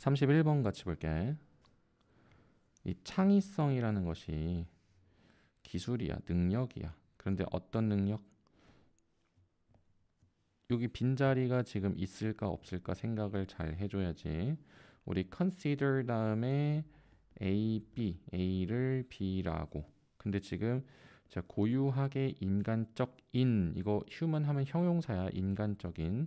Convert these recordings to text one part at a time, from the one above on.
31번 같이 볼게. 이 창의성이라는 것이 기술이야, 능력이야. 그런데 어떤 능력? 여기 빈자리가 지금 있을까 없을까 생각을 잘 해줘야지. 우리 consider 다음에 A, B, A를 B라고. 근데 지금 자 고유하게 인간적인 이거 human 하면 형용사야 인간적인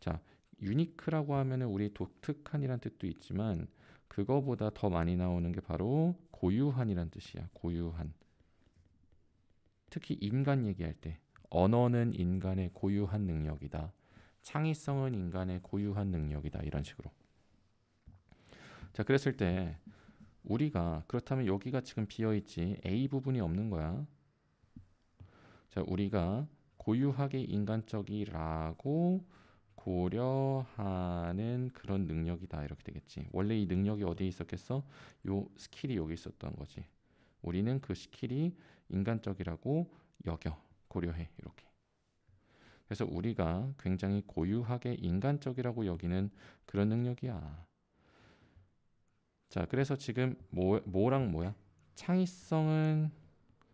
자 유니크라고 하면은 우리 독특한이란 뜻도 있지만 그거보다 더 많이 나오는 게 바로 고유한이란 뜻이야. 고유한. 특히 인간 얘기할 때 언어는 인간의 고유한 능력이다. 창의성은 인간의 고유한 능력이다. 이런 식으로. 자, 그랬을 때 우리가 그렇다면 여기가 지금 비어 있지 A 부분이 없는 거야. 자, 우리가 고유하게 인간적이라고 고려하는 그런 능력이다 이렇게 되겠지 원래 이 능력이 어디에 있었겠어 요 스킬이 여기 있었던 거지 우리는 그 스킬이 인간적이라고 여겨 고려해 이렇게 그래서 우리가 굉장히 고유하게 인간적이라고 여기는 그런 능력이야 자 그래서 지금 뭐, 뭐랑 뭐야 창의성은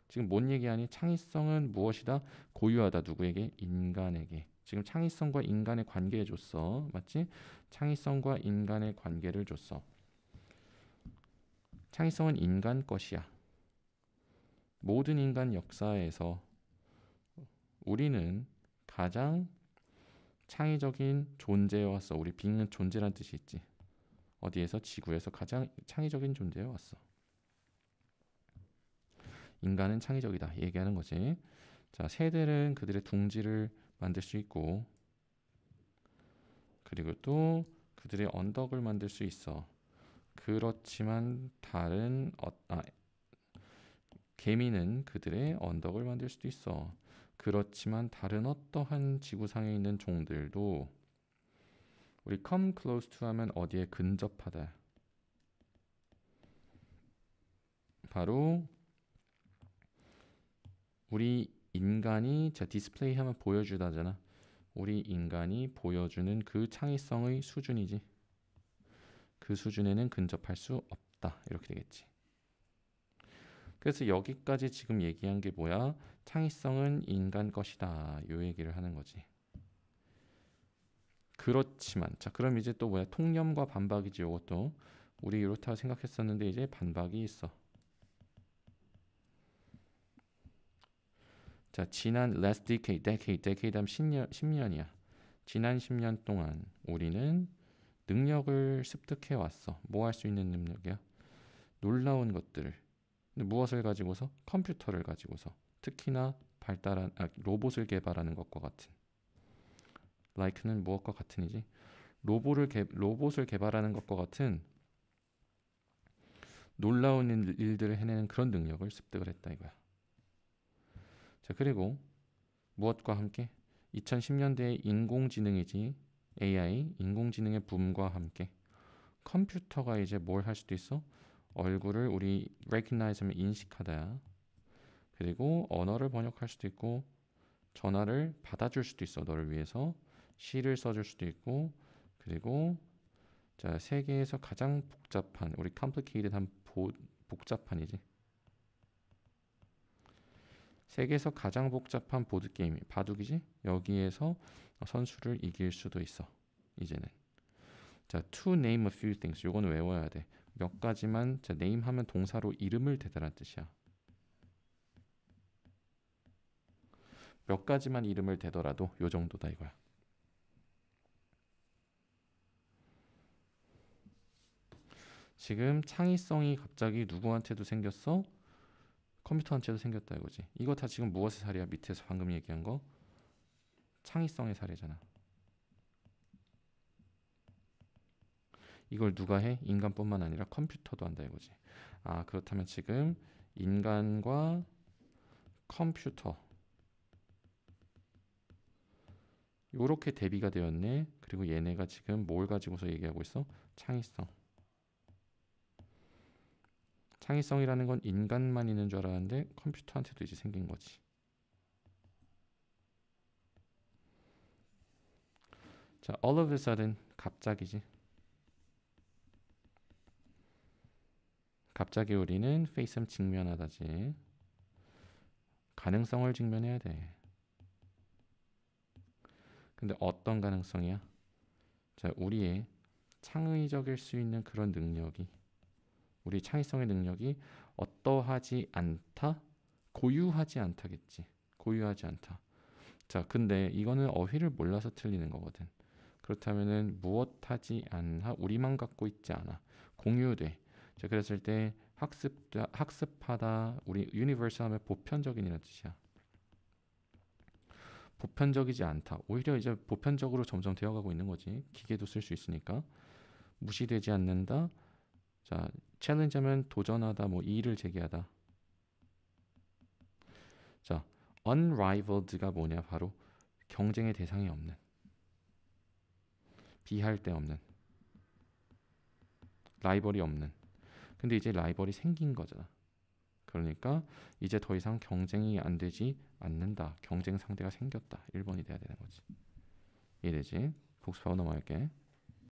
지금 뭔 얘기하니 창의성은 무엇이다 고유하다 누구에게 인간에게 지금 창의성과 인간의 관계에 줬어. 맞지? 창의성과 인간의 관계를 줬어. 창의성은 인간 것이야. 모든 인간 역사에서 우리는 가장 창의적인 존재였어. 우리 빙은 존재란 뜻이 있지. 어디에서 지구에서 가장 창의적인 존재였어. 인간은 창의적이다. 얘기하는 거지. 자, 세대는 그들의 둥지를 만들 수 있고 그리고 또 그들의 언덕을 만들 수 있어. 그렇지만 다른 어, 아, 개미는 그들의 언덕을 만들 수도 있어. 그렇지만 다른 어떠한 지구상에 있는 종들도 우리 come close to 하면 어디에 근접하다. 바로 우리 인간이 자 디스플레이 하면 보여주다잖아. 우리 인간이 보여주는 그 창의성의 수준이지. 그 수준에는 근접할 수 없다. 이렇게 되겠지. 그래서 여기까지 지금 얘기한 게 뭐야? 창의성은 인간 것이다. 요 얘기를 하는 거지. 그렇지만 자 그럼 이제 또 뭐야? 통념과 반박이지 요것도 우리 이렇다 생각했었는데 이제 반박이 있어. 자, 지난 last decade, decade, decade 다음 10년, 10년이야. 지난 10년 동안 우리는 능력을 습득해 왔어. 뭐 할 수 있는 능력이야? 놀라운 것들을. 근데 무엇을 가지고서? 컴퓨터를 가지고서. 특히나 발달한 아, 로봇을 개발하는 것과 같은. l 이 k e 는 무엇과 같은이지? 로봇을 개, 로봇을 개발하는 것과 같은 놀라운 일들을 해내는 그런 능력을 습득을 했다 이거야. 자, 그리고 무엇과 함께 2010년대의 인공지능이지 AI, 인공지능의 붐과 함께 컴퓨터가 이제 뭘 할 수도 있어? 얼굴을 우리 recognize 하면 인식하다. 그리고 언어를 번역할 수도 있고 전화를 받아줄 수도 있어. 너를 위해서 시를 써줄 수도 있고 그리고 자 세계에서 가장 복잡한 우리 complicated 한 복잡한이지 세계에서 가장 복잡한 보드 게임이 바둑이지. 여기에서 선수를 이길 수도 있어. 이제는. 자, to name a few things. 요건 외워야 돼. 몇 가지만 자, name 하면 동사로 이름을 대다란 뜻이야. 몇 가지만 이름을 대더라도 요 정도다 이거야. 지금 창의성이 갑자기 누구한테도 생겼어? 컴퓨터 한 채도 생겼다 이거지. 이거 다 지금 무엇의 사례야? 밑에서 방금 얘기한 거 창의성의 사례잖아. 이걸 누가 해? 인간뿐만 아니라 컴퓨터도 한다 이거지. 아 그렇다면 지금 인간과 컴퓨터 이렇게 대비가 되었네. 그리고 얘네가 지금 뭘 가지고서 얘기하고 있어? 창의성. 창의성이라는 건 인간만 있는 줄 알았는데 컴퓨터한테도 이제 생긴 거지. 자, all of a sudden 갑자기지. 갑자기 우리는 페이스 직면하다지. 가능성을 직면해야 돼. 근데 어떤 가능성이야? 자, 우리의 창의적일 수 있는 그런 능력이 우리 창의성의 능력이 어떠하지 않다, 고유하지 않다겠지. 고유하지 않다. 자, 근데 이거는 어휘를 몰라서 틀리는 거거든. 그렇다면은 무엇하지 않아 우리만 갖고 있지 않아 공유돼. 자, 그랬을 때학습 학습하다 우리 유니버설 하면 보편적인이라는 뜻이야. 보편적이지 않다. 오히려 이제 보편적으로 점점 되어가고 있는 거지. 기계도 쓸 수 있으니까 무시되지 않는다. 자, 챌린지 하면 도전하다, 뭐 일을 를 제기하다. 자, unrivaled가 뭐냐? 바로 경쟁의 대상이 없는, 비할 데 없는, 라이벌이 없는. 근데 이제 라이벌이 생긴 거잖아. 그러니까 이제 더 이상 경쟁이 안 되지 않는다. 경쟁 상대가 생겼다. 1번이 돼야 되는 거지. 이해되지? 복습하고 넘어갈게.